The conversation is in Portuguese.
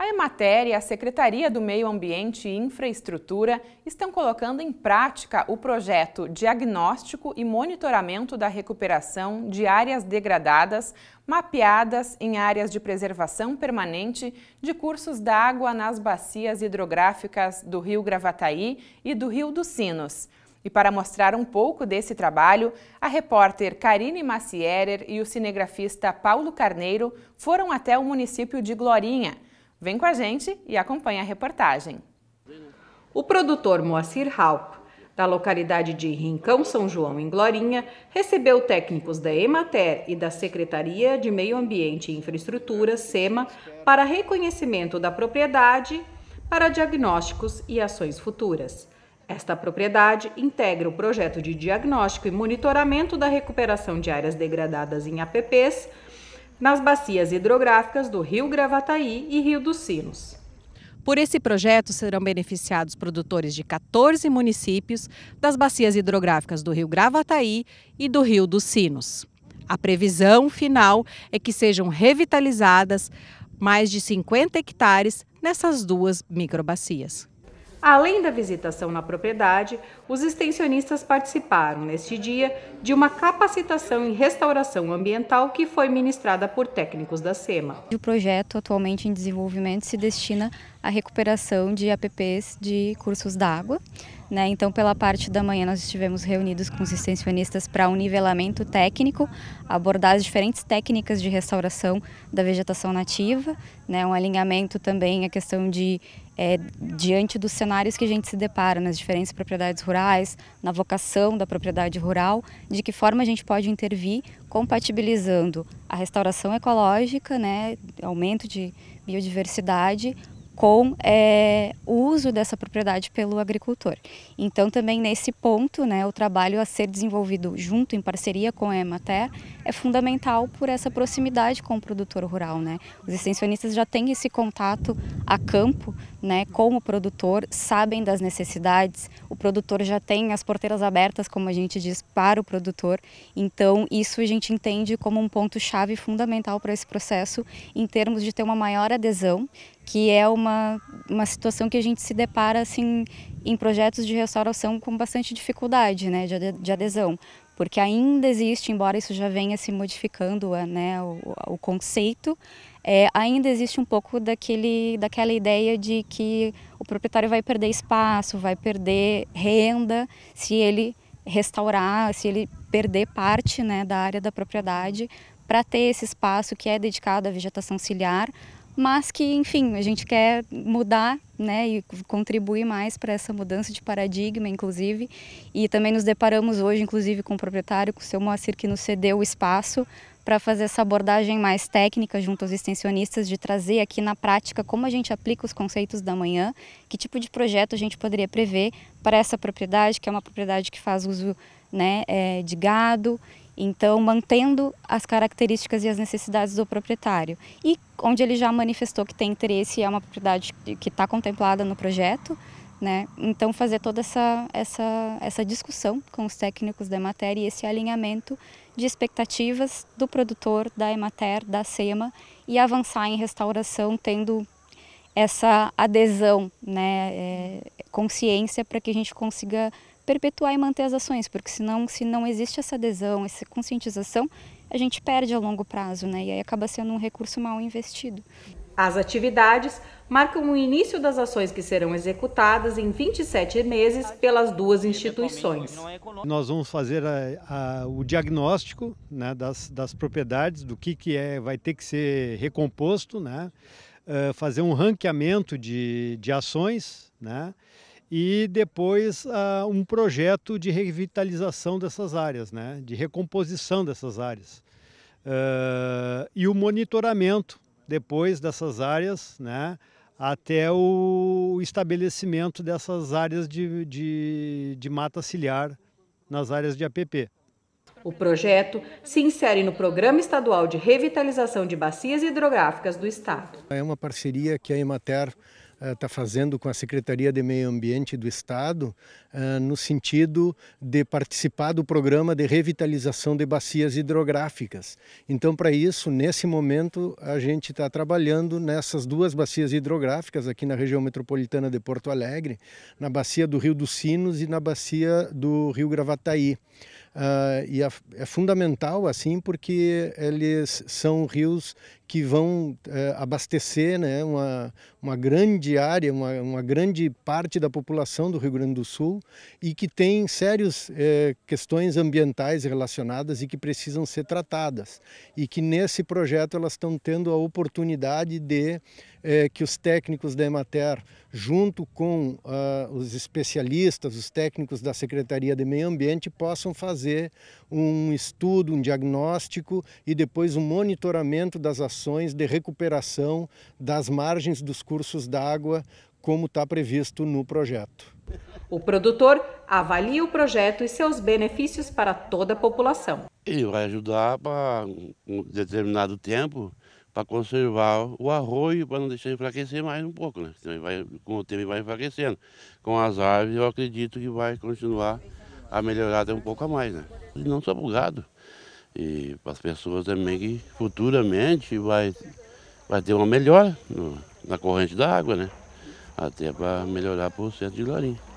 A Emater e a Secretaria do Meio Ambiente e Infraestrutura estão colocando em prática o projeto Diagnóstico e Monitoramento da Recuperação de Áreas Degradadas mapeadas em áreas de preservação permanente de cursos d'água nas bacias hidrográficas do Rio Gravataí e do Rio dos Sinos. E para mostrar um pouco desse trabalho, a repórter Karine Macierer e o cinegrafista Paulo Carneiro foram até o município de Glorinha Vem com a gente e acompanhe a reportagem. O produtor Moacir Halp, da localidade de Rincão São João, em Glorinha, recebeu técnicos da Emater e da Secretaria de Meio Ambiente e Infraestrutura, SEMA, para reconhecimento da propriedade para diagnósticos e ações futuras. Esta propriedade integra o projeto de diagnóstico e monitoramento da recuperação de áreas degradadas em APPs nas bacias hidrográficas do Rio Gravataí e Rio dos Sinos. Por esse projeto serão beneficiados produtores de 14 municípios das bacias hidrográficas do Rio Gravataí e do Rio dos Sinos. A previsão final é que sejam revitalizadas mais de 50 hectares nessas duas microbacias. Além da visitação na propriedade, os extensionistas participaram neste dia de uma capacitação em restauração ambiental que foi ministrada por técnicos da SEMA. O projeto atualmente em desenvolvimento se destina à recuperação de APPs de cursos d'água, né? Então, pela parte da manhã, nós estivemos reunidos com os extensionistas para um nivelamento técnico, abordar as diferentes técnicas de restauração da vegetação nativa, né? um alinhamento também a questão de é, diante dos cenários que a gente se depara nas diferentes propriedades rurais, na vocação da propriedade rural, de que forma a gente pode intervir, compatibilizando a restauração ecológica, né, aumento de biodiversidade, com é, o uso dessa propriedade pelo agricultor. Então, também nesse ponto, né, o trabalho a ser desenvolvido junto, em parceria com a Emater, é fundamental por essa proximidade com o produtor rural. Né? Os extensionistas já têm esse contato a campo né, com o produtor, sabem das necessidades, o produtor já tem as porteiras abertas, como a gente diz, para o produtor. Então, isso a gente entende como um ponto-chave fundamental para esse processo, em termos de ter uma maior adesão que é uma, uma situação que a gente se depara assim, em projetos de restauração com bastante dificuldade né, de, de adesão, porque ainda existe, embora isso já venha se modificando né, o, o conceito, é, ainda existe um pouco daquele, daquela ideia de que o proprietário vai perder espaço, vai perder renda se ele restaurar, se ele perder parte né, da área da propriedade para ter esse espaço que é dedicado à vegetação ciliar, mas que, enfim, a gente quer mudar né, e contribuir mais para essa mudança de paradigma, inclusive. E também nos deparamos hoje, inclusive, com o proprietário, com o seu Moacir, que nos cedeu o espaço para fazer essa abordagem mais técnica junto aos extensionistas, de trazer aqui na prática como a gente aplica os conceitos da manhã, que tipo de projeto a gente poderia prever para essa propriedade, que é uma propriedade que faz uso né, é, de gado então, mantendo as características e as necessidades do proprietário. E onde ele já manifestou que tem interesse, é uma propriedade que está contemplada no projeto, né? Então, fazer toda essa, essa, essa discussão com os técnicos da Emater e esse alinhamento de expectativas do produtor, da Emater, da SEMA e avançar em restauração tendo essa adesão, né, é, consciência para que a gente consiga perpetuar e manter as ações, porque senão, se não existe essa adesão, essa conscientização, a gente perde a longo prazo, né? E aí acaba sendo um recurso mal investido. As atividades marcam o início das ações que serão executadas em 27 meses pelas duas instituições. Nós vamos fazer a, a, o diagnóstico né, das, das, propriedades, do que, que é, vai ter que ser recomposto, né, uh, fazer um ranqueamento de, de ações, né, e depois uh, um projeto de revitalização dessas áreas, né? de recomposição dessas áreas. Uh, e o monitoramento depois dessas áreas, né? até o estabelecimento dessas áreas de, de, de mata ciliar nas áreas de APP. O projeto se insere no Programa Estadual de Revitalização de Bacias Hidrográficas do Estado. É uma parceria que a Emater está eh, fazendo com a Secretaria de Meio Ambiente do Estado, eh, no sentido de participar do programa de revitalização de bacias hidrográficas. Então, para isso, nesse momento, a gente está trabalhando nessas duas bacias hidrográficas aqui na região metropolitana de Porto Alegre, na bacia do Rio dos Sinos e na bacia do Rio Gravataí. Uh, e é, é fundamental assim porque eles são rios que vão uh, abastecer né, uma, uma grande área, uma, uma grande parte da população do Rio Grande do Sul e que tem sérias uh, eh, questões ambientais relacionadas e que precisam ser tratadas. E que nesse projeto elas estão tendo a oportunidade de é, que os técnicos da Emater, junto com uh, os especialistas, os técnicos da Secretaria de Meio Ambiente, possam fazer um estudo, um diagnóstico e depois um monitoramento das ações de recuperação das margens dos cursos d'água, como está previsto no projeto. O produtor avalia o projeto e seus benefícios para toda a população. Ele vai ajudar para um determinado tempo para conservar o arroio, para não deixar enfraquecer mais um pouco, né? vai, com o tempo vai enfraquecendo. Com as árvores eu acredito que vai continuar a melhorar até um pouco a mais, né? E não só para o gado, e para as pessoas também que futuramente vai, vai ter uma melhora no, na corrente da água, né? Até para melhorar para o centro de Glorinha.